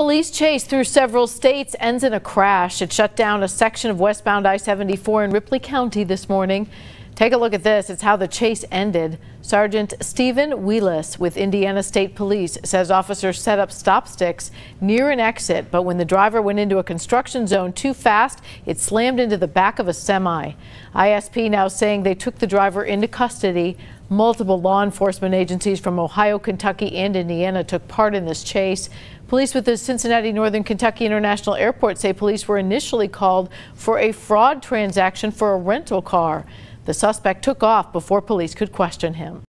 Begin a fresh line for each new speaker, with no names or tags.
Police chase through several states ends in a crash. It shut down a section of westbound I-74 in Ripley County this morning. Take a look at this. It's how the chase ended. Sergeant Stephen Wheelis with Indiana State Police says officers set up stop sticks near an exit, but when the driver went into a construction zone too fast, it slammed into the back of a semi. ISP now saying they took the driver into custody. Multiple law enforcement agencies from Ohio, Kentucky, and Indiana took part in this chase. Police with the Cincinnati Northern Kentucky International Airport say police were initially called for a fraud transaction for a rental car. The suspect took off before police could question him.